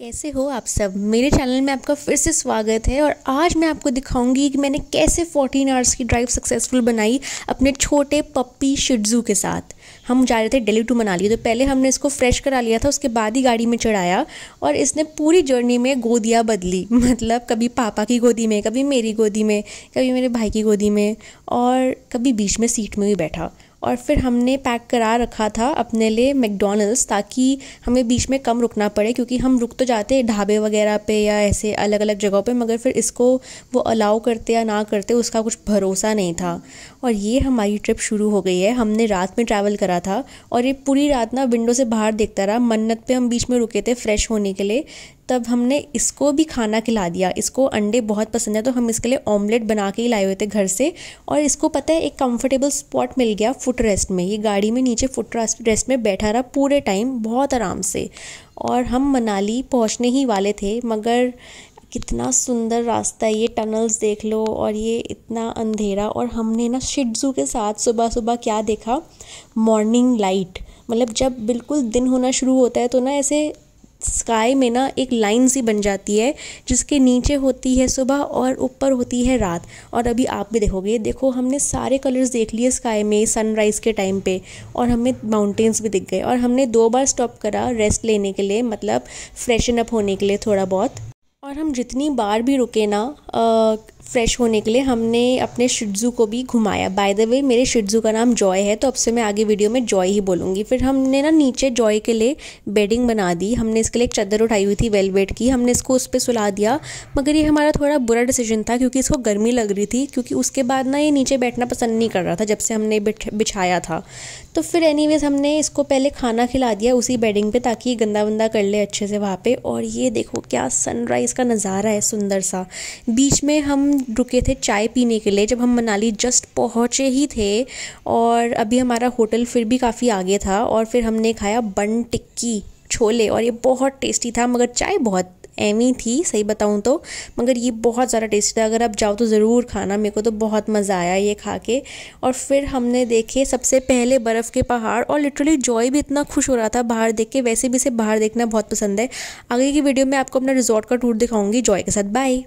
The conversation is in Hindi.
कैसे हो आप सब मेरे चैनल में आपका फिर से स्वागत है और आज मैं आपको दिखाऊंगी कि मैंने कैसे 14 आवर्स की ड्राइव सक्सेसफुल बनाई अपने छोटे पप्पी शिडजू के साथ हम जा रहे थे दिल्ली टू मनाली तो पहले हमने इसको फ्रेश करा लिया था उसके बाद ही गाड़ी में चढ़ाया और इसने पूरी जर्नी में गोदियाँ बदली मतलब कभी पापा की गोदी में कभी मेरी गोदी में कभी मेरे भाई की गोदी में और कभी बीच में सीट में भी बैठा और फिर हमने पैक करा रखा था अपने लिए मैकडोनल्ड्स ताकि हमें बीच में कम रुकना पड़े क्योंकि हम रुक तो जाते हैं ढाबे वगैरह पे या ऐसे अलग अलग जगहों पे मगर फिर इसको वो अलाउ करते या ना करते उसका कुछ भरोसा नहीं था और ये हमारी ट्रिप शुरू हो गई है हमने रात में ट्रैवल करा था और ये पूरी रात ना विंडो से बाहर देखता रहा मन्नत पर हम बीच में रुके थे फ्रेश होने के लिए तब हमने इसको भी खाना खिला दिया इसको अंडे बहुत पसंद है तो हम इसके लिए ऑमलेट बना के ही लाए हुए थे घर से और इसको पता है एक कंफर्टेबल स्पॉट मिल गया फुट रेस्ट में ये गाड़ी में नीचे फुट रेस्ट में बैठा रहा पूरे टाइम बहुत आराम से और हम मनाली पहुँचने ही वाले थे मगर कितना सुंदर रास्ता है ये टनल्स देख लो और ये इतना अंधेरा और हमने ना शिडजू के साथ सुबह सुबह क्या देखा मॉर्निंग लाइट मतलब जब बिल्कुल दिन होना शुरू होता है तो ना ऐसे स्काई में ना एक लाइन सी बन जाती है जिसके नीचे होती है सुबह और ऊपर होती है रात और अभी आप भी देखोगे देखो हमने सारे कलर्स देख लिए स्काई में सनराइज़ के टाइम पे और हमें माउंटेन्स भी दिख गए और हमने दो बार स्टॉप करा रेस्ट लेने के लिए मतलब फ्रेशन अप होने के लिए थोड़ा बहुत और हम जितनी बार भी रुके ना फ्रेश होने के लिए हमने अपने शिडजू को भी घुमाया बाय द वे मेरे शिडजू का नाम जॉय है तो अब से मैं आगे वीडियो में जॉय ही बोलूँगी फिर हमने ना नीचे जॉय के लिए बेडिंग बना दी हमने इसके लिए एक चादर उठाई हुई थी वेलवेट की हमने इसको उस पर सुला दिया मगर ये हमारा थोड़ा बुरा डिसीजन था क्योंकि इसको गर्मी लग रही थी क्योंकि उसके बाद ना ये नीचे बैठना पसंद नहीं कर रहा था जब से हमने बिछाया था तो फिर एनी हमने इसको पहले खाना खिला दिया उसी बेडिंग पर ताकि ये गंदा वंदा कर ले अच्छे से वहाँ पर और ये देखो क्या सनराइज़ का नज़ारा है सुंदर सा बीच में हम रुके थे चाय पीने के लिए जब हम मनाली जस्ट पहुँचे ही थे और अभी हमारा होटल फिर भी काफ़ी आगे था और फिर हमने खाया बन टिक्की छोले और ये बहुत टेस्टी था मगर चाय बहुत एमी थी सही बताऊँ तो मगर ये बहुत ज़्यादा टेस्टी था अगर आप जाओ तो ज़रूर खाना मेरे को तो बहुत मज़ा आया ये खा के और फिर हमने देखे सबसे पहले बर्फ़ के पहाड़ और लिटरली जॉय भी इतना खुश हो रहा था बाहर देख के वैसे भी इसे बाहर देखना बहुत पसंद है आगे की वीडियो में आपको अपना रिजॉर्ट का टूर दिखाऊंगी जॉय के साथ बाय